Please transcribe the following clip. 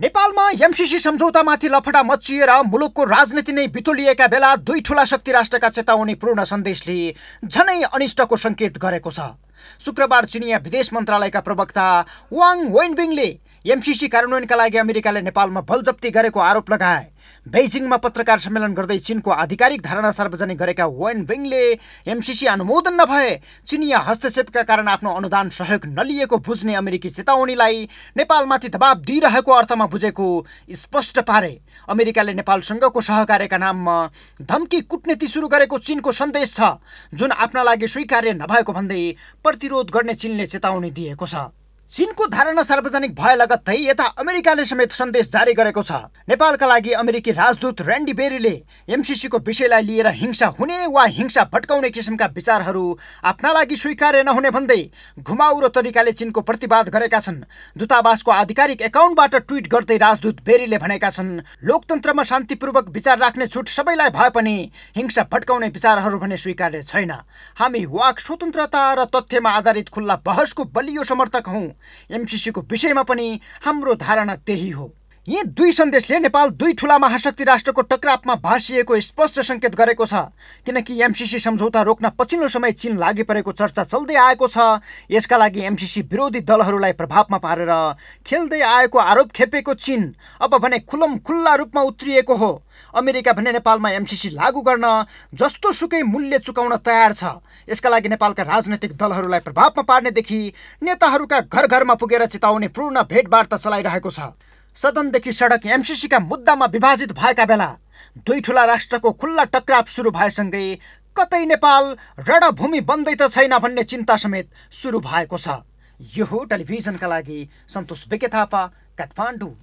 नेपालमा एमसिसी सम्झौतामाथि लफडा मचिएर मुलुकको राजनीति नै बितोलिएका बेला दुई ठुला शक्ति राष्ट्रका चेतावनी पूर्ण सन्देशले झनै अनिष्टको सङ्केत गरेको छ शुक्रबार चिनिया विदेश मन्त्रालयका प्रवक्ता वाङ वेनबिङले एमसिसी कार्यान्वयनका लागि अमेरिकाले नेपालमा बलजप्ती गरेको आरोप लगाए बेजिङमा पत्रकार सम्मेलन गर्दै चिनको आधिकारिक धारणा सार्वजनिक गरेका वेन बेङले एमसिसी अनुमोदन नभए चिनिया हस्तक्षेपका कारण आफ्नो अनुदान सहयोग नलिएको बुझ्ने अमेरिकी चेतावनीलाई नेपालमाथि दबाब दिइरहेको अर्थमा बुझेको स्पष्ट पारे अमेरिकाले नेपालसँगको सहकार्यका नाममा धम्की कुटनीति सुरु गरेको चिनको सन्देश छ जुन आफ्ना लागि स्वीकार्य नभएको भन्दै प्रतिरोध गर्ने चिनले चेतावनी दिएको छ चिनको धारणा सार्वजनिक भए लगत्तै यता अमेरिकाले समेत सन्देश जारी गरेको छ नेपालका लागि अमेरिकी राजदूत रेन्डी बेरीले एमसिसीको विषयलाई लिएर हिंसा हुने वा हिंसा भट्काउने किसिमका विचारहरू आफ्ना लागि स्वीकार्य नहुने भन्दै घुमाउरो तरिकाले चिनको प्रतिवाद गरेका छन् दूतावासको आधिकारिक एकाउन्टबाट ट्विट गर्दै राजदूत बेरीले भनेका छन् लोकतन्त्रमा शान्तिपूर्वक विचार राख्ने छुट सबैलाई भए पनि हिंसा भट्काउने विचारहरू भने स्वीकार्य छैन हामी वाक स्वतन्त्रता र तथ्यमा आधारित खुल्ला बहसको बलियो समर्थक हौँ एमसिसीको विषयमा पनि हाम्रो धारणा त्यही हो यी दुई सन्देशले नेपाल दुई ठुला महाशक्ति राष्ट्रको टक्रापमा भाँसिएको स्पष्ट सङ्केत गरेको छ किनकि एमसिसी सम्झौता रोक्न पछिल्लो समय चीन लागिपरेको चर्चा चल्दै आएको छ यसका लागि एमसिसी विरोधी दलहरूलाई प्रभावमा पारेर खेल्दै आएको आरोप खेपेको चीन अब भने खुलम खुल्ला रूपमा उत्रिएको हो अमेरिका भने नेपालमा एमसिसी लागू गर्न जस्तो सुकै मूल्य चुकाउन तयार छ यसका लागि नेपालका राजनैतिक दलहरूलाई प्रभावमा पार्नेदेखि नेताहरूका घर घरमा पुगेर चिताउने पूर्ण भेटवार्ता चलाइरहेको छ सदनदेखि सडक एमसिसीका मुद्दामा विभाजित भएका बेला दुई ठुला राष्ट्रको खुल्ला टक्राव सुरु भएसँगै कतै नेपाल रणभूमि बन्दै त छैन भन्ने चिन्ता समेत सुरु भएको छ यो हो टेलिभिजनका लागि सन्तोष विके थापा काठमाडौँ